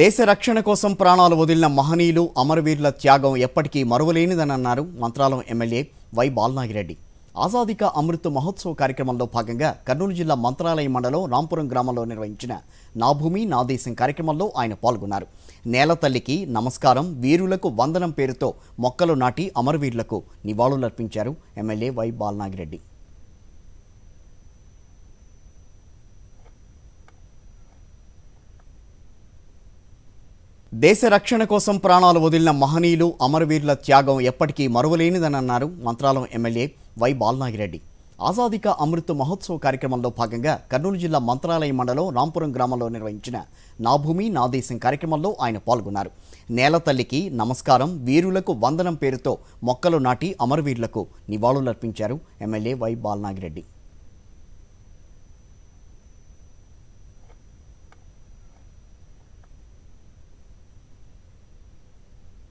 దేశ రక్షణ కోసం ప్రాణాలు వదిలిన మహనీయులు అమరవీరుల త్యాగం ఎప్పటికీ మరువలేనిదని అన్నారు మంత్రాలయం ఎమ్మెల్యే వై బాలనాగిరెడ్డి ఆజాదిక అమృత మహోత్సవ కార్యక్రమంలో భాగంగా కర్నూలు జిల్లా మంత్రాలయం మండలం రాంపురం గ్రామంలో నిర్వహించిన నా భూమి నా దేశం కార్యక్రమంలో ఆయన పాల్గొన్నారు నేల తల్లికి నమస్కారం వీరులకు వందనం పేరుతో మొక్కలు నాటి అమరవీరులకు నివాళులర్పించారు ఎమ్మెల్యే వై బాలనాగిరెడ్డి దేశ రక్షణ కోసం ప్రాణాలు వదిలిన మహనీయులు అమరవీరుల త్యాగం ఎప్పటికీ మరువలేనిదని అన్నారు మంత్రాలయం ఎమ్మెల్యే వై బాలనాగిరెడ్డి ఆజాదిక అమృత మహోత్సవ కార్యక్రమంలో భాగంగా కర్నూలు జిల్లా మంత్రాలయం మండలం రాంపురం గ్రామంలో నిర్వహించిన నా భూమి నా దేశం కార్యక్రమంలో ఆయన పాల్గొన్నారు నేల తల్లికి నమస్కారం వీరులకు వందనం పేరుతో మొక్కలు నాటి అమరవీరులకు నివాళులర్పించారు ఎమ్మెల్యే వై బాలనాగిరెడ్డి